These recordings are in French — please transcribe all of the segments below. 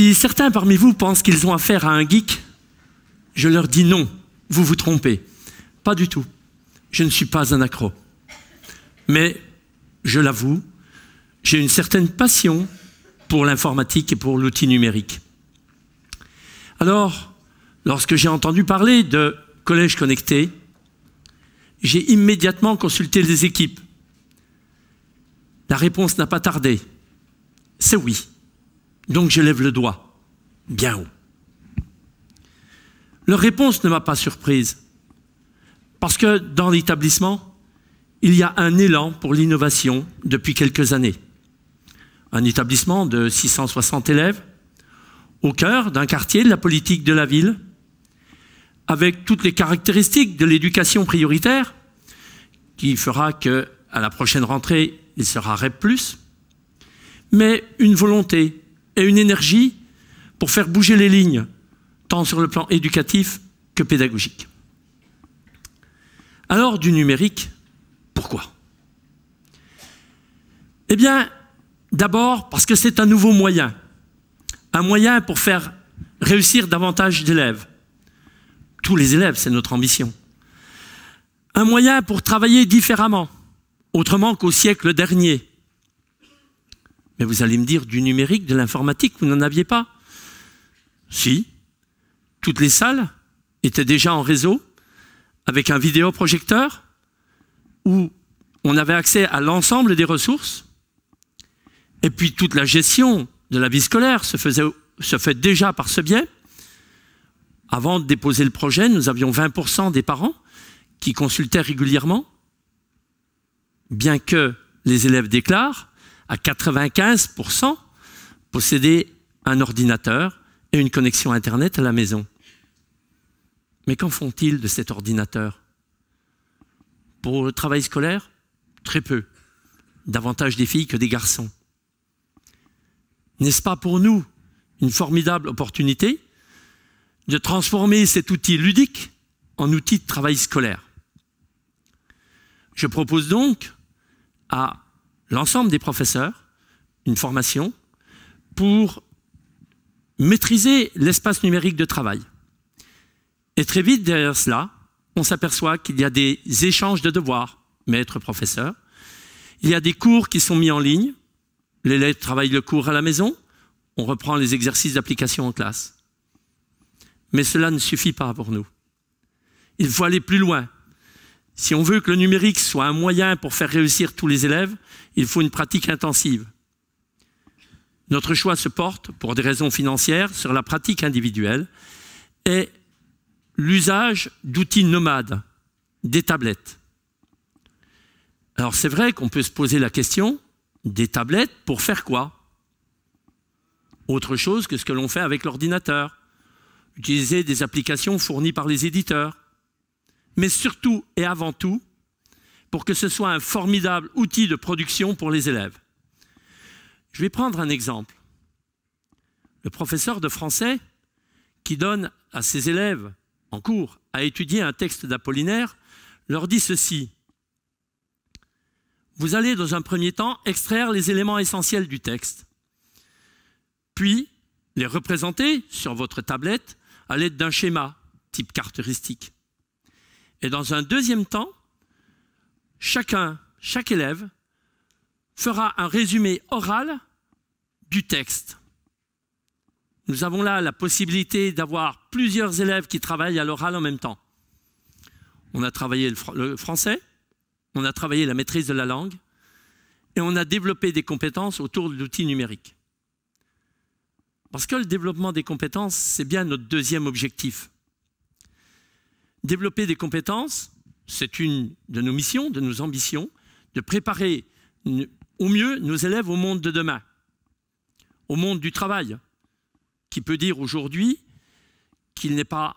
Si certains parmi vous pensent qu'ils ont affaire à un geek, je leur dis non, vous vous trompez. Pas du tout. Je ne suis pas un accro. Mais, je l'avoue, j'ai une certaine passion pour l'informatique et pour l'outil numérique. Alors, lorsque j'ai entendu parler de Collège Connecté, j'ai immédiatement consulté les équipes. La réponse n'a pas tardé. C'est oui. Donc je lève le doigt, bien haut. Leur réponse ne m'a pas surprise, parce que dans l'établissement, il y a un élan pour l'innovation depuis quelques années. Un établissement de 660 élèves, au cœur d'un quartier de la politique de la ville, avec toutes les caractéristiques de l'éducation prioritaire, qui fera que, à la prochaine rentrée, il sera REP+, mais une volonté et une énergie pour faire bouger les lignes, tant sur le plan éducatif que pédagogique. Alors du numérique, pourquoi Eh bien, d'abord parce que c'est un nouveau moyen, un moyen pour faire réussir davantage d'élèves. Tous les élèves, c'est notre ambition. Un moyen pour travailler différemment, autrement qu'au siècle dernier, mais vous allez me dire, du numérique, de l'informatique, vous n'en aviez pas Si. Toutes les salles étaient déjà en réseau, avec un vidéoprojecteur, où on avait accès à l'ensemble des ressources, et puis toute la gestion de la vie scolaire se, faisait, fait déjà par ce biais. Avant de déposer le projet, nous avions 20% des parents qui consultaient régulièrement, bien que les élèves déclarent, à 95% posséder un ordinateur et une connexion Internet à la maison. Mais qu'en font-ils de cet ordinateur Pour le travail scolaire, très peu. Davantage des filles que des garçons. N'est-ce pas pour nous une formidable opportunité de transformer cet outil ludique en outil de travail scolaire Je propose donc à l'ensemble des professeurs une formation pour maîtriser l'espace numérique de travail. Et très vite derrière cela, on s'aperçoit qu'il y a des échanges de devoirs, maître-professeur. Il y a des cours qui sont mis en ligne. L'élève travaille le cours à la maison. On reprend les exercices d'application en classe. Mais cela ne suffit pas pour nous. Il faut aller plus loin. Si on veut que le numérique soit un moyen pour faire réussir tous les élèves, il faut une pratique intensive. Notre choix se porte, pour des raisons financières, sur la pratique individuelle et l'usage d'outils nomades, des tablettes. Alors c'est vrai qu'on peut se poser la question, des tablettes pour faire quoi Autre chose que ce que l'on fait avec l'ordinateur. Utiliser des applications fournies par les éditeurs mais surtout et avant tout, pour que ce soit un formidable outil de production pour les élèves. Je vais prendre un exemple. Le professeur de français qui donne à ses élèves en cours à étudier un texte d'Apollinaire leur dit ceci. Vous allez dans un premier temps extraire les éléments essentiels du texte, puis les représenter sur votre tablette à l'aide d'un schéma type caractéristique. Et dans un deuxième temps, chacun, chaque élève, fera un résumé oral du texte. Nous avons là la possibilité d'avoir plusieurs élèves qui travaillent à l'oral en même temps. On a travaillé le, le français, on a travaillé la maîtrise de la langue, et on a développé des compétences autour de l'outil numérique. Parce que le développement des compétences, c'est bien notre deuxième objectif. Développer des compétences, c'est une de nos missions, de nos ambitions, de préparer au mieux nos élèves au monde de demain, au monde du travail, qui peut dire aujourd'hui qu'il n'est pas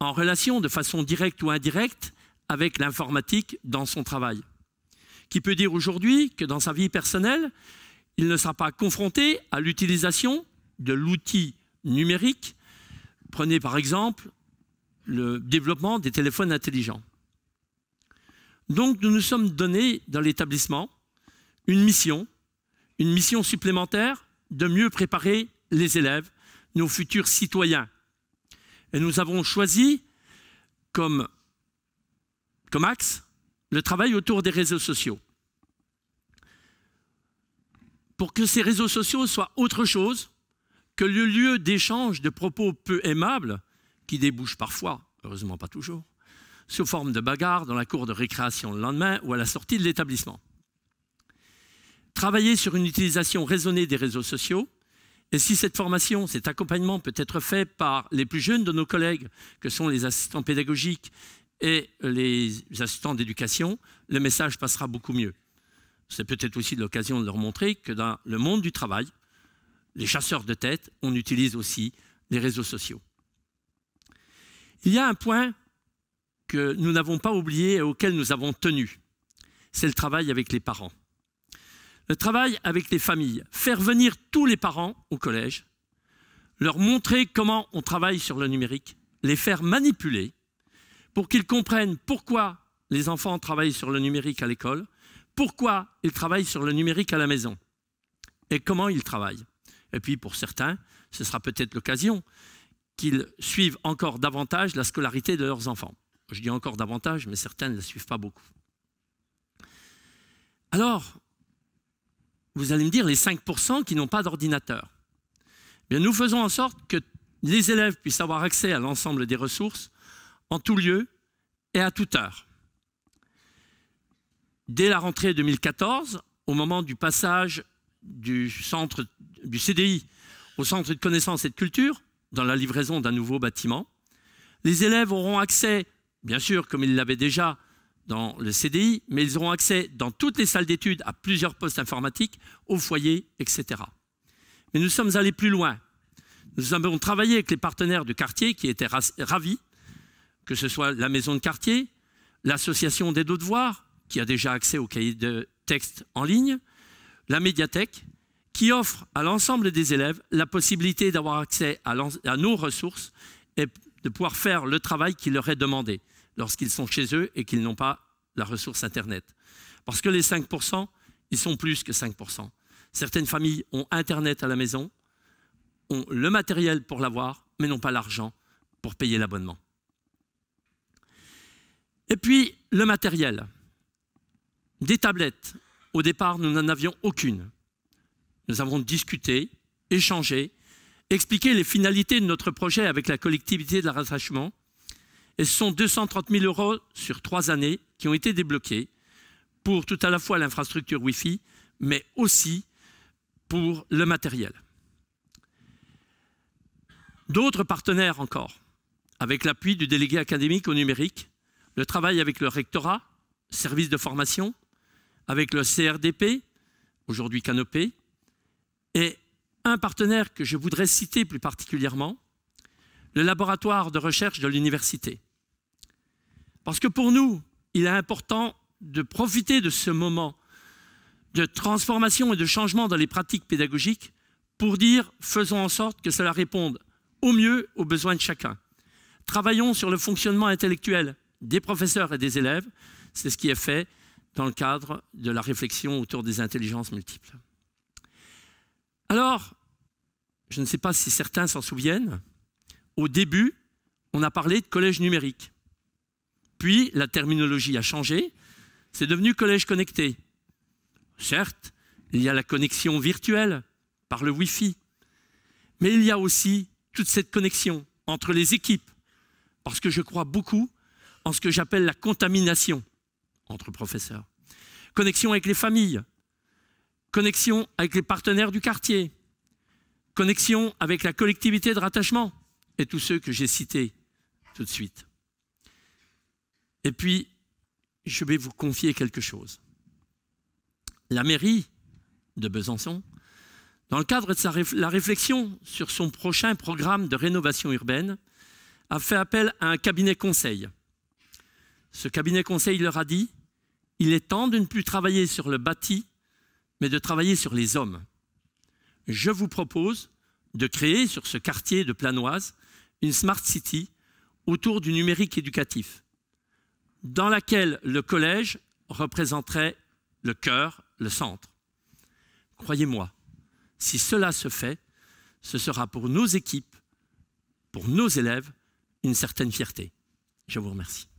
en relation de façon directe ou indirecte avec l'informatique dans son travail, qui peut dire aujourd'hui que dans sa vie personnelle, il ne sera pas confronté à l'utilisation de l'outil numérique. Prenez par exemple le développement des téléphones intelligents. Donc nous nous sommes donnés dans l'établissement une mission, une mission supplémentaire de mieux préparer les élèves, nos futurs citoyens. Et nous avons choisi comme, comme axe le travail autour des réseaux sociaux. Pour que ces réseaux sociaux soient autre chose que le lieu d'échange de propos peu aimables qui débouche parfois, heureusement pas toujours, sous forme de bagarre dans la cour de récréation le lendemain ou à la sortie de l'établissement. Travailler sur une utilisation raisonnée des réseaux sociaux, et si cette formation, cet accompagnement peut être fait par les plus jeunes de nos collègues, que sont les assistants pédagogiques et les assistants d'éducation, le message passera beaucoup mieux. C'est peut-être aussi l'occasion de leur montrer que dans le monde du travail, les chasseurs de tête, on utilise aussi les réseaux sociaux. Il y a un point que nous n'avons pas oublié et auquel nous avons tenu. C'est le travail avec les parents. Le travail avec les familles. Faire venir tous les parents au collège, leur montrer comment on travaille sur le numérique, les faire manipuler pour qu'ils comprennent pourquoi les enfants travaillent sur le numérique à l'école, pourquoi ils travaillent sur le numérique à la maison et comment ils travaillent. Et puis pour certains, ce sera peut-être l'occasion qu'ils suivent encore davantage la scolarité de leurs enfants. Je dis encore davantage, mais certains ne la suivent pas beaucoup. Alors, vous allez me dire les 5% qui n'ont pas d'ordinateur. Eh bien, nous faisons en sorte que les élèves puissent avoir accès à l'ensemble des ressources en tout lieu et à toute heure. Dès la rentrée 2014, au moment du passage du, centre, du CDI au Centre de connaissances et de culture, dans la livraison d'un nouveau bâtiment. Les élèves auront accès, bien sûr, comme ils l'avaient déjà dans le CDI, mais ils auront accès dans toutes les salles d'études à plusieurs postes informatiques, au foyer, etc. Mais nous sommes allés plus loin. Nous avons travaillé avec les partenaires du quartier qui étaient ravis, que ce soit la maison de quartier, l'association des deux devoirs, qui a déjà accès aux cahiers de texte en ligne, la médiathèque, qui offre à l'ensemble des élèves la possibilité d'avoir accès à, nos ressources et de pouvoir faire le travail qui leur est demandé lorsqu'ils sont chez eux et qu'ils n'ont pas la ressource Internet. Parce que les 5%, ils sont plus que 5%. Certaines familles ont Internet à la maison, ont le matériel pour l'avoir, mais n'ont pas l'argent pour payer l'abonnement. Et puis, le matériel. Des tablettes. Au départ, nous n'en avions aucune. Nous avons discuté, échangé, expliqué les finalités de notre projet avec la collectivité de l'arrachement. Et ce sont 230 000 euros sur trois années qui ont été débloqués pour tout à la fois l'infrastructure Wi-Fi, mais aussi pour le matériel. D'autres partenaires encore, avec l'appui du délégué académique au numérique, le travail avec le rectorat, service de formation, avec le CRDP, aujourd'hui Canopé, et un partenaire que je voudrais citer plus particulièrement, le laboratoire de recherche de l'université. Parce que pour nous, il est important de profiter de ce moment de transformation et de changement dans les pratiques pédagogiques pour dire faisons en sorte que cela réponde au mieux aux besoins de chacun. Travaillons sur le fonctionnement intellectuel des professeurs et des élèves. C'est ce qui est fait dans le cadre de la réflexion autour des intelligences multiples. Alors, je ne sais pas si certains s'en souviennent, au début, on a parlé de collège numérique. Puis, la terminologie a changé, c'est devenu collège connecté. Certes, il y a la connexion virtuelle par le Wi-Fi, mais il y a aussi toute cette connexion entre les équipes, parce que je crois beaucoup en ce que j'appelle la contamination entre professeurs. Connexion avec les familles, connexion avec les partenaires du quartier, connexion avec la collectivité de rattachement et tous ceux que j'ai cités tout de suite. Et puis, je vais vous confier quelque chose. La mairie de Besançon, dans le cadre de sa la réflexion sur son prochain programme de rénovation urbaine, a fait appel à un cabinet conseil. Ce cabinet conseil leur a dit, il est temps de ne plus travailler sur le bâti, mais de travailler sur les hommes. Je vous propose de créer sur ce quartier de Planoise une Smart City autour du numérique éducatif, dans laquelle le collège représenterait le cœur, le centre. Croyez-moi, si cela se fait, ce sera pour nos équipes, pour nos élèves, une certaine fierté. Je vous remercie.